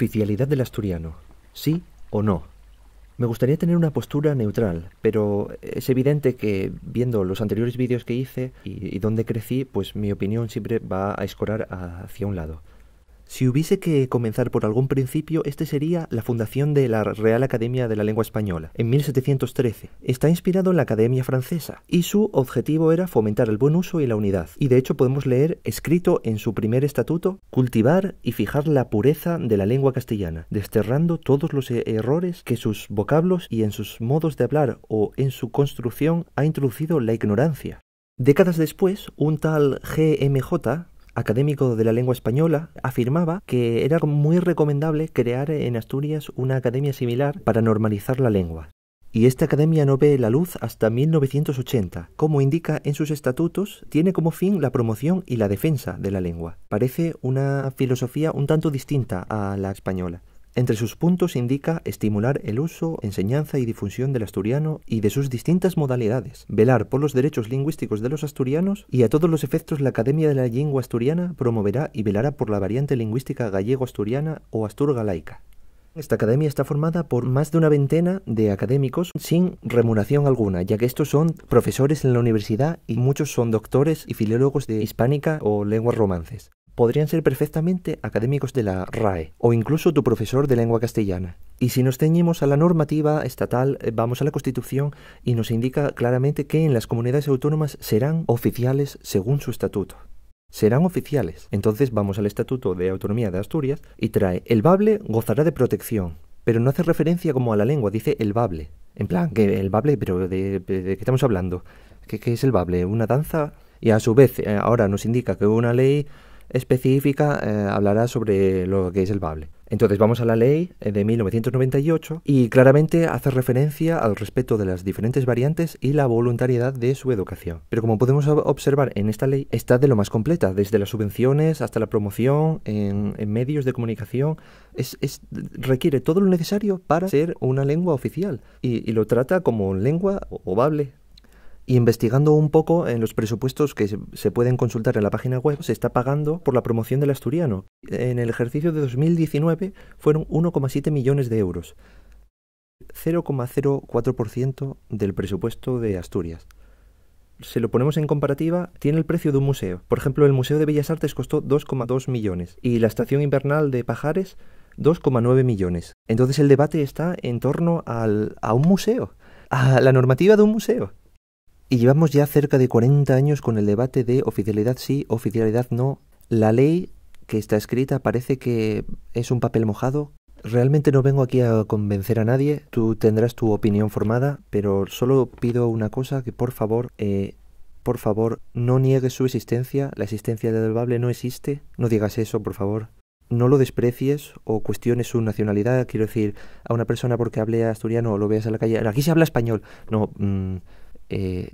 Oficialidad del asturiano. ¿Sí o no? Me gustaría tener una postura neutral, pero es evidente que viendo los anteriores vídeos que hice y, y, donde crecí, pues mi opinión siempre va a escorar hacia un lado. Si hubiese que comenzar por algún principio, este sería la fundación de la Real Academia de la Lengua Española, en 1713. Está inspirado en la Academia Francesa, y su objetivo era fomentar el buen uso y la unidad. Y de hecho podemos leer, escrito en su primer estatuto, cultivar y fijar la pureza de la lengua castellana, desterrando todos los errores que sus vocablos y en sus modos de hablar o en su construcción ha introducido la ignorancia. Décadas después, un tal GMJ académico de la lengua española, afirmaba que era muy recomendable crear en Asturias una academia similar para normalizar la lengua. Y esta academia no ve la luz hasta 1980. Como indica en sus estatutos, tiene como fin la promoción y la defensa de la lengua. Parece una filosofía un tanto distinta a la española. Entre sus puntos indica estimular el uso, enseñanza y difusión del asturiano y de sus distintas modalidades, velar por los derechos lingüísticos de los asturianos y a todos los efectos la Academia de la Lengua Asturiana promoverá y velará por la variante lingüística gallego-asturiana o astur-galaica. Esta academia está formada por más de una veintena de académicos sin remuneración alguna, ya que estos son profesores en la universidad y muchos son doctores y filólogos de hispánica o lenguas romances podrían ser perfectamente académicos de la RAE o incluso tu profesor de lengua castellana. Y si nos ceñimos a la normativa estatal, eh, vamos a la Constitución y nos indica claramente que en las comunidades autónomas serán oficiales según su estatuto serán oficiales. Entonces vamos al Estatuto de Autonomía de Asturias y trae el bable gozará de protección, pero no hace referencia como a la lengua, dice el bable. En plan, que el bable, pero ¿de, qué estamos hablando? ¿Qué, es el bable? ¿Una danza? Y a su vez eh, ahora nos indica que una ley específica eh, hablará sobre lo que es el bable. Entonces vamos a la ley eh, de 1998 y claramente hace referencia al respeto de las diferentes variantes y la voluntariedad de su educación. Pero como podemos observar en esta ley está de lo más completa, desde las subvenciones hasta la promoción en, medios de comunicación, es, requiere todo lo necesario para ser una lengua oficial y, lo trata como lengua o bable y investigando un poco en los presupuestos que se pueden consultar en la página web, se está pagando por la promoción del asturiano. En el ejercicio de 2019 fueron 1,7 millones de euros, 0,04% del presupuesto de Asturias. Si lo ponemos en comparativa, tiene el precio de un museo. Por ejemplo, el Museo de Bellas Artes costó 2,2 millones y la estación invernal de Pajares 2,9 millones. Entonces el debate está en torno al, a un museo, a la normativa de un museo. Y llevamos ya cerca de 40 años con el debate de oficialidad sí, oficialidad no. La ley que está escrita parece que es un papel mojado. Realmente no vengo aquí a convencer a nadie, tú tendrás tu opinión formada, pero solo pido una cosa, que por favor, eh, por favor, no niegues su existencia, la existencia de Adelbable no existe, no digas eso, por favor. No lo desprecies o cuestiones su nacionalidad, quiero decir, a una persona porque hable asturiano o lo veas en la calle, aquí se habla español. No, mm, eh,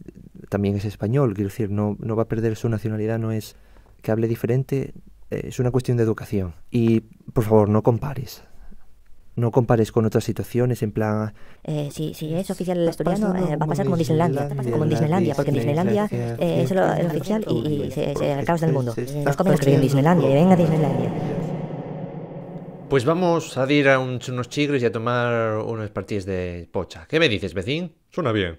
también es español, quiero decir, no, no va a perder su nacionalidad, no es que hable diferente, eh, es una cuestión de educación. Y por favor, no compares. No compares con otras situaciones en plan... Eh, si, es oficial el asturiano, eh, va a pasar como Disneylandia, como en Disneylandia, porque en Disneylandia es el, oficial y, y se, se, el caos del mundo. Nos comen que en Disneylandia, y venga Disneylandia. Pues vamos a ir a unos chigres y a tomar unas partidas de pocha. ¿Qué me dices, vecín? Suena bien.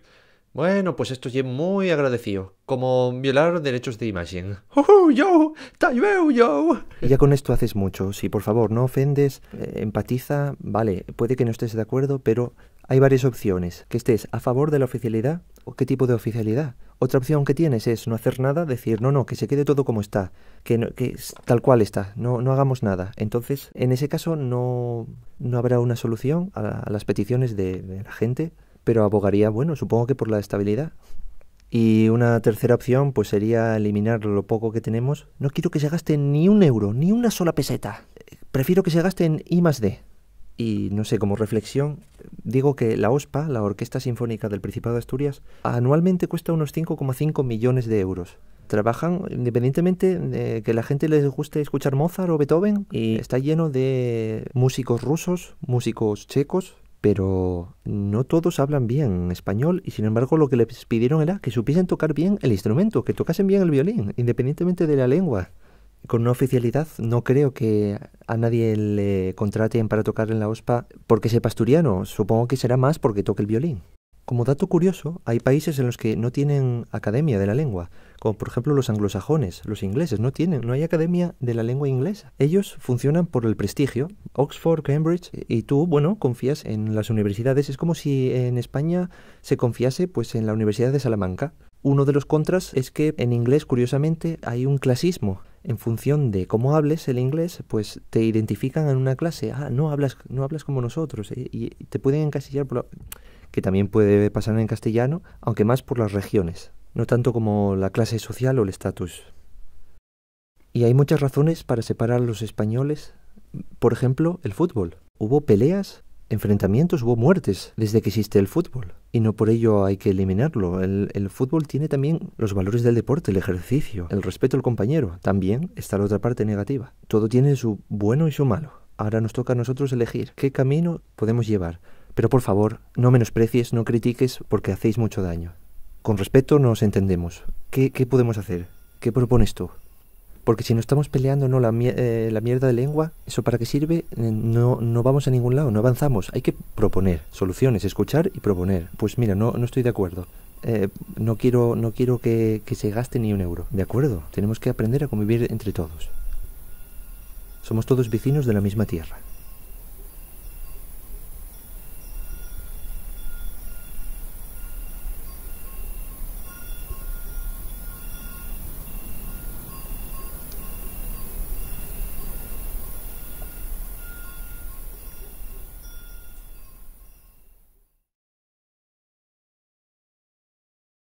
Bueno, pues esto es muy agradecido. Como violar derechos de imagen. ¡Oh, oh, yo! yo! Y ya con esto haces mucho. Si por favor no ofendes, eh, empatiza, vale, puede que no estés de acuerdo, pero hay varias opciones. Que estés a favor de la oficialidad o qué tipo de oficialidad. Otra opción que tienes es no hacer nada, decir, no, no, que se quede todo como está, que, tal cual está, no, no hagamos nada. Entonces, en ese caso no, no habrá una solución a, las peticiones de la gente pero abogaría, bueno, supongo que por la estabilidad. Y una tercera opción, pues sería eliminar lo poco que tenemos. No quiero que se gaste ni un euro, ni una sola peseta. Prefiero que se gaste en I más D. Y no sé, como reflexión, digo que la OSPA, la Orquesta Sinfónica del Principado de Asturias, anualmente cuesta unos 5,5 millones de euros. Trabajan independientemente de que la gente les guste escuchar Mozart o Beethoven y está lleno de músicos rusos, músicos checos, pero no todos hablan bien español y sin embargo lo que les pidieron era que supiesen tocar bien el instrumento, que tocasen bien el violín, independientemente de la lengua. Con una oficialidad no creo que a nadie le contraten para tocar en la OSPA porque sea pasturiano, supongo que será más porque toque el violín. Como dato curioso, hay países en los que no tienen academia de la lengua, como por ejemplo los anglosajones, los ingleses, no tienen, no hay academia de la lengua inglesa. Ellos funcionan por el prestigio, Oxford, Cambridge, y tú, bueno, confías en las universidades. Es como si en España se confiase pues en la Universidad de Salamanca. Uno de los contras es que en inglés, curiosamente, hay un clasismo en función de cómo hables el inglés, pues te identifican en una clase. Ah, no hablas, no hablas como nosotros. Eh, y te pueden encasillar por que también puede pasar en castellano, aunque más por las regiones, no tanto como la clase social o el estatus. Y hay muchas razones para separar a los españoles. Por ejemplo, el fútbol. Hubo peleas, enfrentamientos, hubo muertes desde que existe el fútbol. Y no por ello hay que eliminarlo. El, el fútbol tiene también los valores del deporte, el ejercicio, el respeto al compañero. También está la otra parte negativa. Todo tiene su bueno y su malo. Ahora nos toca a nosotros elegir qué camino podemos llevar. Pero por favor, no menosprecies, no critiques, porque hacéis mucho daño. Con respeto nos entendemos. ¿Qué, podemos hacer? ¿Qué propones tú? Porque si no estamos peleando eh, la, mierda de lengua, ¿eso para qué sirve? Eh, no, no vamos a ningún lado, no avanzamos. Hay que proponer soluciones, escuchar y proponer. Pues mira, no, no estoy de acuerdo. Eh, no quiero, no quiero que se gaste ni un euro. De acuerdo, tenemos que aprender a convivir entre todos. Somos todos vecinos de la misma tierra.